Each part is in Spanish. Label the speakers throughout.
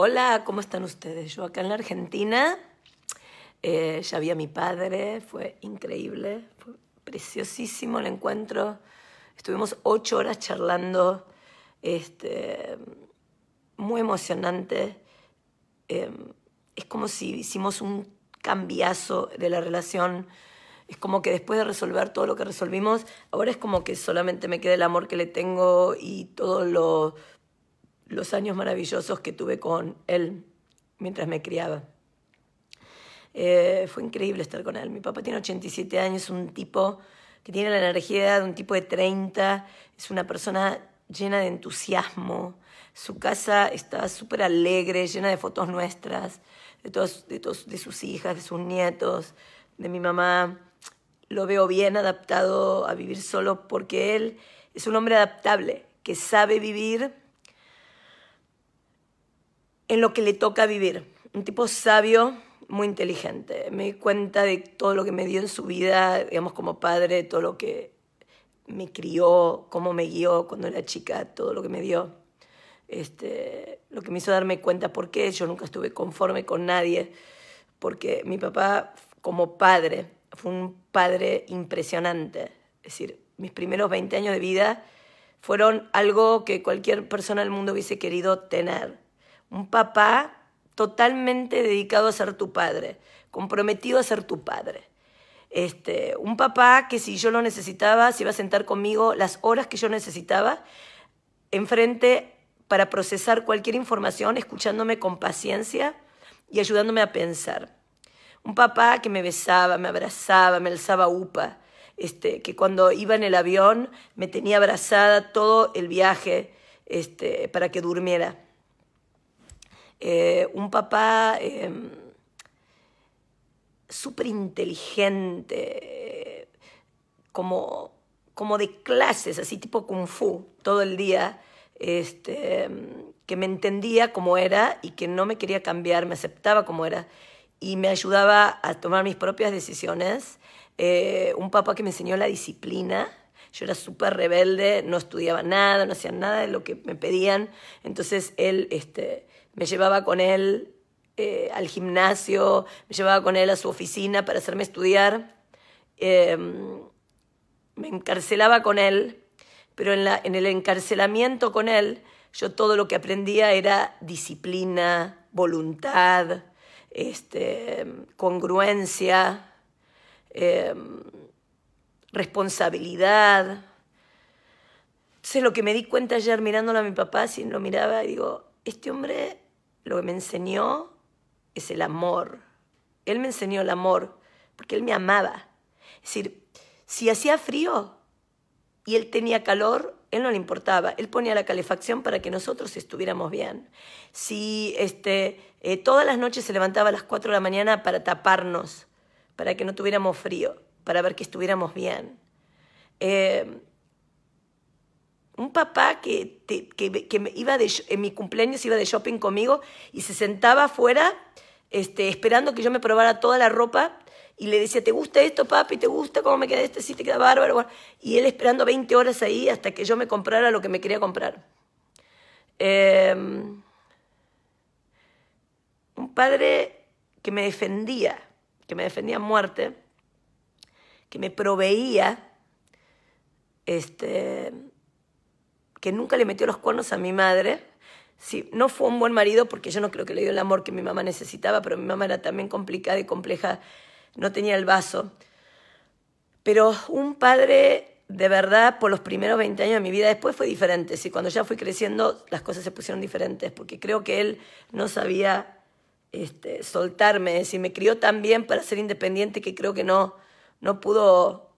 Speaker 1: Hola, ¿cómo están ustedes? Yo acá en la Argentina eh, ya vi a mi padre, fue increíble, fue preciosísimo el encuentro. Estuvimos ocho horas charlando, este, muy emocionante. Em, es como si hicimos un cambiazo de la relación. Es como que después de resolver todo lo que resolvimos, ahora es como que solamente me queda el amor que le tengo y todo lo los años maravillosos que tuve con él mientras me criaba. Eh, fue increíble estar con él. Mi papá tiene 87 años, un tipo que tiene la energía de un tipo de 30, es una persona llena de entusiasmo, su casa está súper alegre, llena de fotos nuestras, de, de, de sus hijas, de sus nietos, de mi mamá. Lo veo bien adaptado a vivir solo porque él es un hombre adaptable, que sabe vivir en lo que le toca vivir. Un tipo sabio, muy inteligente. Me di cuenta de todo lo que me dio en su vida, digamos, como padre, todo lo que me crió, cómo me guió cuando era chica, todo lo que me dio. Este, lo que me hizo darme cuenta por qué yo nunca estuve conforme con nadie, porque mi papá como padre fue un padre impresionante. Es decir, mis primeros 20 años de vida fueron algo que cualquier persona del mundo hubiese querido tener un papá totalmente dedicado a ser tu padre, comprometido a ser tu padre. Este, un papá que si yo lo necesitaba, se iba a sentar conmigo las horas que yo necesitaba, enfrente para procesar cualquier información, escuchándome con paciencia y ayudándome a pensar. Un papá que me besaba, me abrazaba, me alzaba upa, este, que cuando iba en el avión me tenía abrazada todo el viaje este, para que durmiera. Eh, un papá em, super súper inteligente, como, como de clases, así tipo kung fu, todo el día, este, em, que me entendía como era y que no me quería cambiar, me aceptaba como era y me ayudaba a tomar mis propias decisiones. Eh, un papá que me enseñó la disciplina, yo era súper rebelde, no estudiaba nada, no hacía nada de lo que me pedían. Entonces él este, me llevaba con él eh, al gimnasio, me llevaba con él a su oficina para hacerme estudiar. Em, me encarcelaba con él, pero en, en el encarcelamiento con él yo todo lo que aprendía era disciplina, voluntad, este, congruencia. Em, responsabilidad. Entonces lo que me di cuenta ayer mirándolo a mi papá, si lo miraba, digo, este hombre lo que me enseñó es el amor. Él me enseñó el amor, porque él me amaba. Es decir, si hacía frío y él tenía calor, él no le importaba. Él ponía la calefacción para que nosotros estuviéramos bien. Si este, eh, todas las noches se levantaba a las 4 de la mañana para taparnos, para que no tuviéramos frío para ver que estuviéramos bien. Eh, un papá que, iba de, en mi cumpleaños iba de shopping conmigo y se sentaba afuera este, esperando que yo me probara toda la ropa y le decía, ¿te gusta esto, papi? ¿Te gusta cómo me queda este? Sí, te queda bárbaro. Y él esperando 20 horas ahí hasta que yo me comprara lo que me quería comprar. Em, un padre que me defendía, que me defendía a muerte que me proveía, este, que nunca le metió los cuernos a mi madre. no fue un buen marido porque yo no creo que le dio el amor que mi mamá necesitaba, pero mi mamá era también complicada y compleja, no tenía el vaso. Pero un padre de verdad, por los primeros 20 años de mi vida, después fue diferente. Sí, cuando ya fui creciendo, las cosas se pusieron diferentes, porque creo que él no sabía este, soltarme. si me crió tan bien para ser independiente que creo que no, no pudo,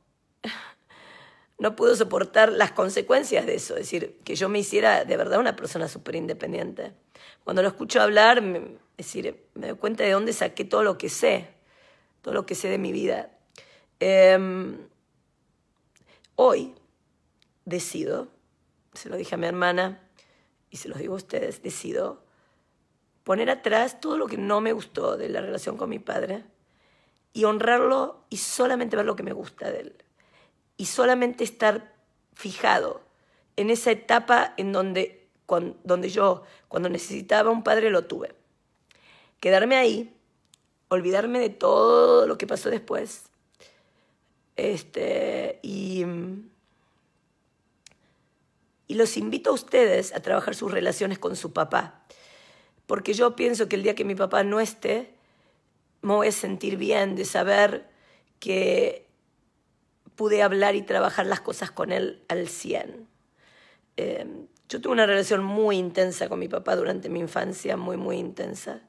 Speaker 1: no pudo soportar las consecuencias de eso, es decir, que yo me hiciera de verdad una persona súper independiente. Cuando lo escucho hablar, me, es decir, me doy cuenta de dónde saqué todo lo que sé, todo lo que sé de mi vida. Em, hoy decido, se lo dije a mi hermana y se lo digo a ustedes, decido poner atrás todo lo que no me gustó de la relación con mi padre y honrarlo y solamente ver lo que me gusta de él. Y solamente estar fijado en esa etapa en donde, yo, cuando necesitaba un padre, lo tuve. Quedarme ahí, olvidarme de todo lo que pasó después. Este, y, y los invito a ustedes a trabajar sus relaciones con su papá. Porque yo pienso que el día que mi papá no esté, me voy a sentir bien de saber que pude hablar y trabajar las cosas con él al 100. Eh, yo tuve una relación muy intensa con mi papá durante mi infancia, muy, muy intensa.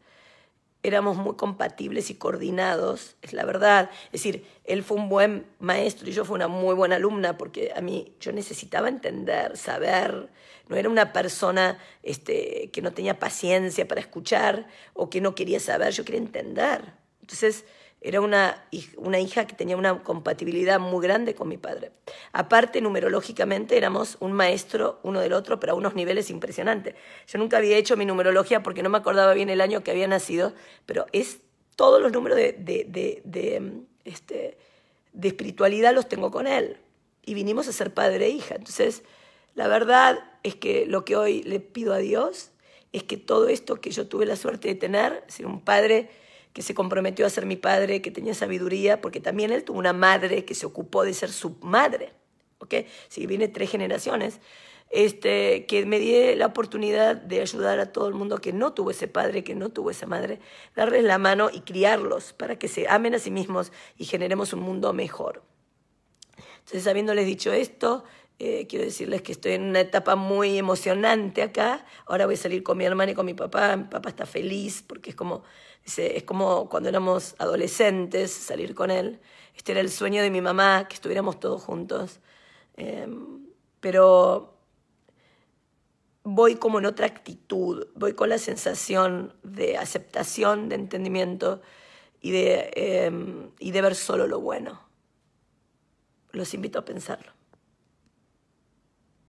Speaker 1: Éramos muy compatibles y coordinados, es la verdad. Es decir, él fue un buen maestro y yo fui una muy buena alumna porque a mí yo necesitaba entender, saber. No era una persona este, que no tenía paciencia para escuchar o que no quería saber, yo quería entender. Entonces, era una, hija que tenía una compatibilidad muy grande con mi padre. Aparte, numerológicamente éramos un maestro uno del otro, pero a unos niveles impresionantes. Yo nunca había hecho mi numerología porque no me acordaba bien el año que había nacido, pero es todos los números de, em, este, de espiritualidad los tengo con él. Y vinimos a ser padre e hija. Entonces, la verdad es que lo que hoy le pido a Dios es que todo esto que yo tuve la suerte de tener, ser un padre que se comprometió a ser mi padre, que tenía sabiduría, porque también él tuvo una madre que se ocupó de ser su madre, ¿ok? Si viene tres generaciones, este, que me di la oportunidad de ayudar a todo el mundo que no tuvo ese padre, que no tuvo esa madre, darles la mano y criarlos para que se amen a sí mismos y generemos un mundo mejor. Entonces, habiéndoles dicho esto, eh, quiero decirles que estoy en una etapa muy emocionante acá. Ahora voy a salir con mi hermana y con mi papá. Mi papá está feliz porque es como, es como cuando éramos adolescentes salir con él. Este era el sueño de mi mamá, que estuviéramos todos juntos. Em, pero voy como en otra actitud, voy con la sensación de aceptación, de entendimiento y de, em, y de ver solo lo bueno. Los invito a pensarlo.